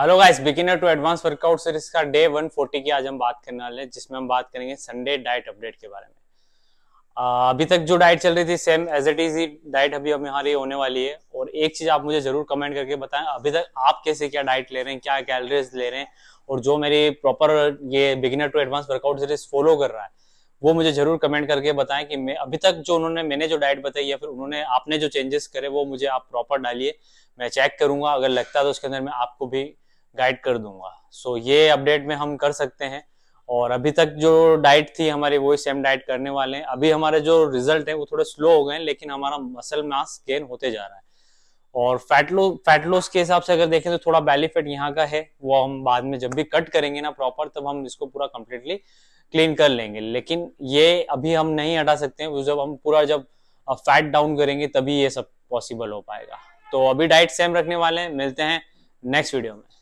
hello guys beginner to advance workout series का day 140 की आज हम बात करने वाले हैं जिसमें हम बात करेंगे संडे डाइट अपडेट के बारे में आ, अभी तक जो डाइट चल रही थी same as it is diet अभी हमारी होने वाली है और एक चीज आप मुझे जरूर कमेंट करके बताएं अभी तक आप कैसे क्या डाइट ले रहे हैं क्या कैलोरीज ले रहे हैं और जो मेरी प्रॉपर ये beginner to advance workout series follow कर रहा है वो मुझे जरूर कमेंट करके बताएं कि मैं अभी तक जो उन्होंने मैंने जो डाइट बताई या फिर उन्होंने आपने जो चेंजेस करे वो मुझे आप प्रॉपर डालिए मैं चेक करूंगा अगर लगता है तो उसके अंदर मैं आपको भी गाइड कर दूंगा सो so, ये अपडेट में हम कर सकते हैं और अभी तक जो डाइट थी हमारी वही सेम डाइट करने वाले हैं अभी हमारे जो रिजल्ट है वो थोड़े स्लो हो गए हैं लेकिन हमारा मसल मास गेन होते जा रहा है और फैट लो फैट लॉस के हिसाब से अगर देखें तो थोड़ा बेनिफिट यहाँ का है वो हम बाद में जब भी कट करेंगे ना प्रॉपर तब हम इसको पूरा कम्प्लीटली क्लीन कर लेंगे लेकिन ये अभी हम नहीं हटा सकते हैं जब हम पूरा जब फैट डाउन करेंगे तभी ये सब पॉसिबल हो पाएगा तो अभी डाइट सेम रखने वाले हैं मिलते हैं नेक्स्ट वीडियो में